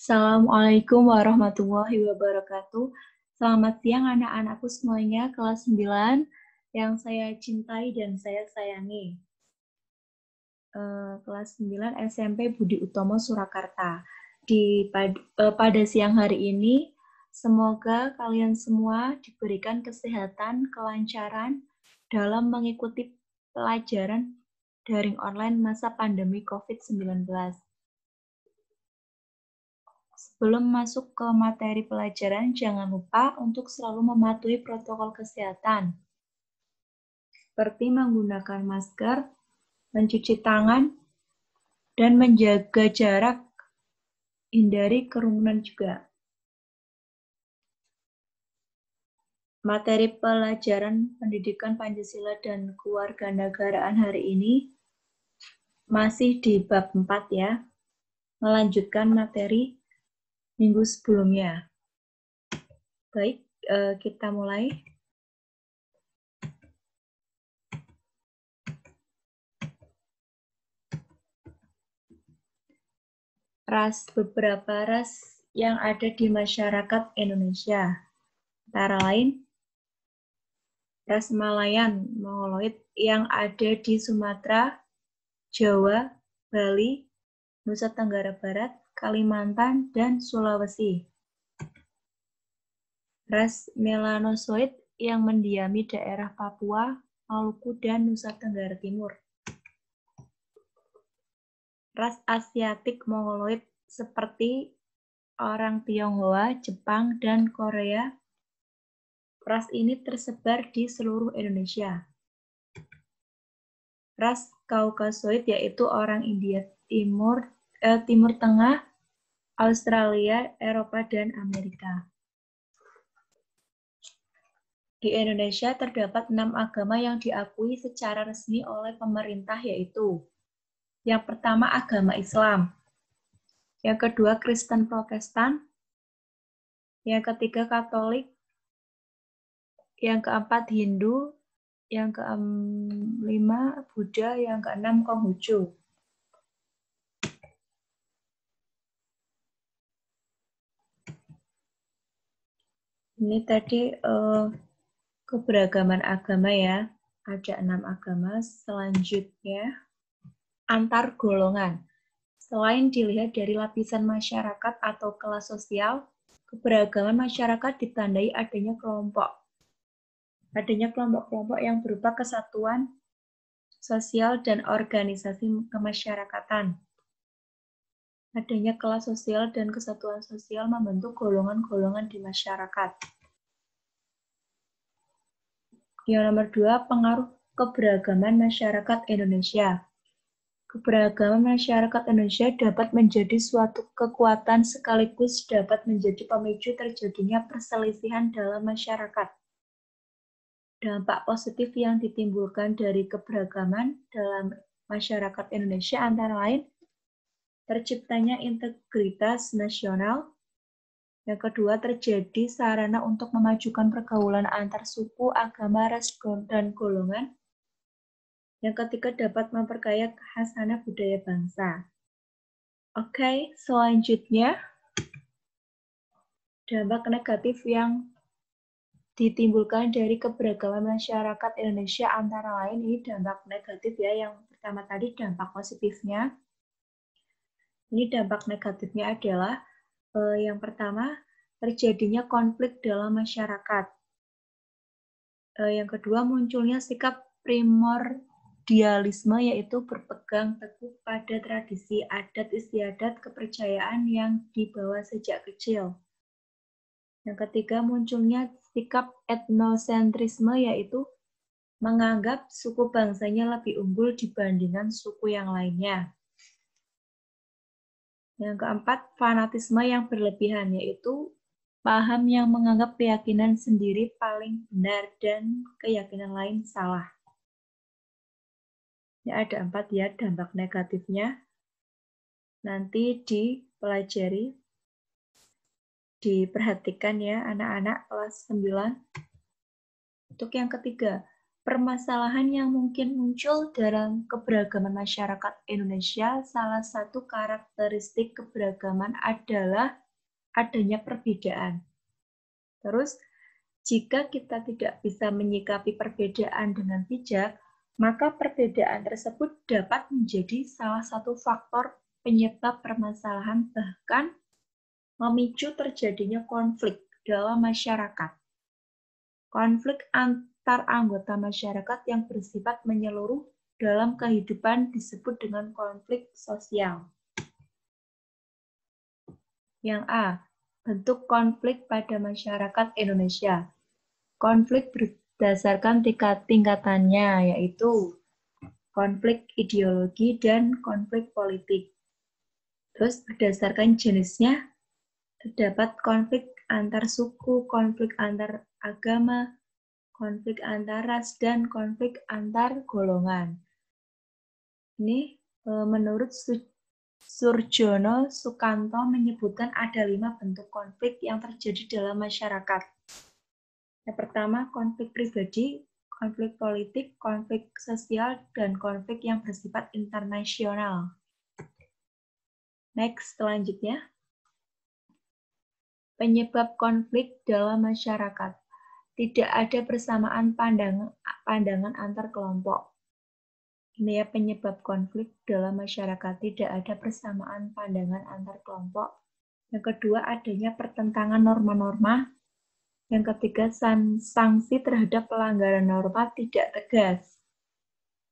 Assalamualaikum warahmatullahi wabarakatuh. Selamat siang anak-anakku semuanya kelas 9 yang saya cintai dan saya sayangi. Eh, kelas 9 SMP Budi Utomo Surakarta. Di eh, pada siang hari ini semoga kalian semua diberikan kesehatan, kelancaran dalam mengikuti pelajaran daring online masa pandemi COVID-19 belum masuk ke materi pelajaran, jangan lupa untuk selalu mematuhi protokol kesehatan, seperti menggunakan masker, mencuci tangan, dan menjaga jarak. Hindari kerumunan juga. Materi pelajaran pendidikan Pancasila dan keluarga negaraan hari ini masih di bab 4 ya. Melanjutkan materi minggu sebelumnya. Baik, eh, kita mulai. Ras beberapa ras yang ada di masyarakat Indonesia. Antara lain ras Malayan mongoloid yang ada di Sumatera, Jawa, Bali, Nusa Tenggara Barat, Kalimantan, dan Sulawesi. Ras melanosoid yang mendiami daerah Papua, Maluku, dan Nusa Tenggara Timur. Ras Asiatik Mongoloid seperti orang Tionghoa, Jepang, dan Korea. Ras ini tersebar di seluruh Indonesia. Ras Kaukasoid yaitu orang India Timur, eh, Timur Tengah, Australia, Eropa, dan Amerika. Di Indonesia terdapat enam agama yang diakui secara resmi oleh pemerintah yaitu yang pertama agama Islam, yang kedua Kristen Protestan, yang ketiga Katolik, yang keempat Hindu, yang kelima Buddha, yang keenam Konghucu. Ini tadi uh, keberagaman agama ya. Ada enam agama. Selanjutnya, antar golongan. Selain dilihat dari lapisan masyarakat atau kelas sosial, keberagaman masyarakat ditandai adanya kelompok. Adanya kelompok-kelompok yang berupa kesatuan sosial dan organisasi kemasyarakatan Adanya kelas sosial dan kesatuan sosial membentuk golongan-golongan di masyarakat. Yang nomor dua, pengaruh keberagaman masyarakat Indonesia. Keberagaman masyarakat Indonesia dapat menjadi suatu kekuatan sekaligus dapat menjadi pemicu terjadinya perselisihan dalam masyarakat. Dampak positif yang ditimbulkan dari keberagaman dalam masyarakat Indonesia antara lain terciptanya integritas nasional. Yang kedua, terjadi sarana untuk memajukan pergaulan antar suku, agama, ras, dan golongan. Yang ketiga, dapat memperkaya kekhasanah budaya bangsa. Oke, okay, selanjutnya dampak negatif yang ditimbulkan dari keberagaman masyarakat Indonesia antara lain ini dampak negatif ya yang pertama tadi dampak positifnya ini dampak negatifnya adalah eh, yang pertama terjadinya konflik dalam masyarakat. Eh, yang kedua munculnya sikap primordialisme yaitu berpegang teguh pada tradisi adat istiadat kepercayaan yang dibawa sejak kecil. Yang ketiga munculnya sikap etnosentrisme yaitu menganggap suku bangsanya lebih unggul dibandingkan suku yang lainnya. Yang keempat, fanatisme yang berlebihan, yaitu paham yang menganggap keyakinan sendiri paling benar dan keyakinan lain salah. Ya, ada empat ya dampak negatifnya. Nanti dipelajari, diperhatikan ya anak-anak kelas 9. Untuk yang ketiga, permasalahan yang mungkin muncul dalam keberagaman masyarakat Indonesia, salah satu karakteristik keberagaman adalah adanya perbedaan. Terus, jika kita tidak bisa menyikapi perbedaan dengan bijak, maka perbedaan tersebut dapat menjadi salah satu faktor penyebab permasalahan bahkan memicu terjadinya konflik dalam masyarakat. Konflik antara daftar anggota masyarakat yang bersifat menyeluruh dalam kehidupan disebut dengan konflik sosial. Yang A. Bentuk konflik pada masyarakat Indonesia. Konflik berdasarkan tingkat tingkatannya, yaitu konflik ideologi dan konflik politik. Terus berdasarkan jenisnya, terdapat konflik antar suku, konflik antar agama, konflik antar ras, dan konflik antar golongan. Ini e, menurut Surjono Sukanto menyebutkan ada lima bentuk konflik yang terjadi dalam masyarakat. Yang pertama, konflik pribadi, konflik politik, konflik sosial, dan konflik yang bersifat internasional. Next, selanjutnya. Penyebab konflik dalam masyarakat tidak ada persamaan pandangan pandangan antar kelompok. Ini ya penyebab konflik dalam masyarakat tidak ada persamaan pandangan antar kelompok. Yang kedua adanya pertentangan norma-norma. Yang ketiga sanksi terhadap pelanggaran norma tidak tegas.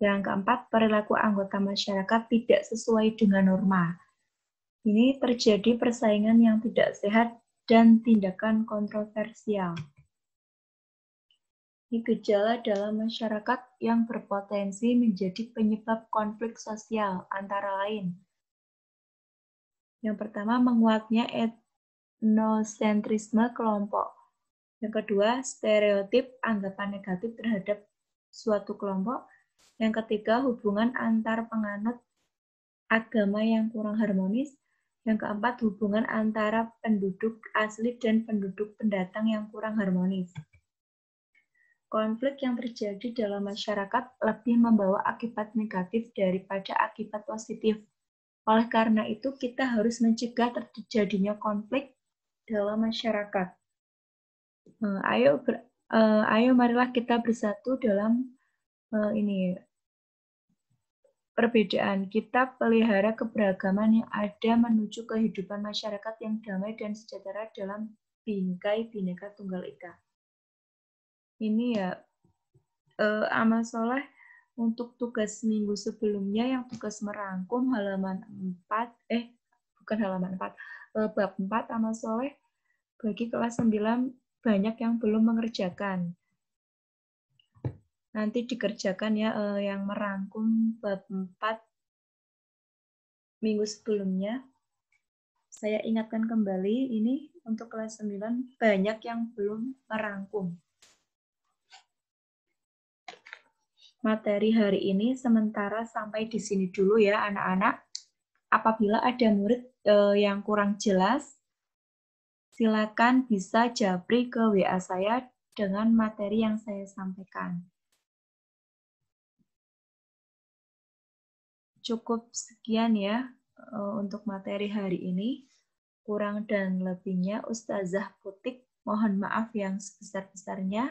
Yang keempat perilaku anggota masyarakat tidak sesuai dengan norma. Ini terjadi persaingan yang tidak sehat dan tindakan kontroversial ini gejala dalam masyarakat yang berpotensi menjadi penyebab konflik sosial antara lain. Yang pertama, menguatnya etnosentrisme kelompok. Yang kedua, stereotip anggapan negatif terhadap suatu kelompok. Yang ketiga, hubungan antar penganut agama yang kurang harmonis. Yang keempat, hubungan antara penduduk asli dan penduduk pendatang yang kurang harmonis konflik yang terjadi dalam masyarakat lebih membawa akibat negatif daripada akibat positif. Oleh karena itu, kita harus mencegah terjadinya konflik dalam masyarakat. Eh, ayo, ber, eh, ayo marilah kita bersatu dalam eh, ini perbedaan. Kita pelihara keberagaman yang ada menuju kehidupan masyarakat yang damai dan sejahtera dalam bingkai bineka tunggal ika ini ya uh, eh, Amal Soleh untuk tugas minggu sebelumnya yang tugas merangkum halaman 4 eh bukan halaman 4 uh, eh, bab 4 Amal Soleh bagi kelas 9 banyak yang belum mengerjakan nanti dikerjakan ya uh, yang merangkum bab 4 minggu sebelumnya saya ingatkan kembali ini untuk kelas 9 banyak yang belum merangkum materi hari ini sementara sampai di sini dulu ya anak-anak. Apabila ada murid eh, yang kurang jelas, silakan bisa japri ke WA saya dengan materi yang saya sampaikan. Cukup sekian ya eh, untuk materi hari ini. Kurang dan lebihnya Ustazah Putik, mohon maaf yang sebesar-besarnya.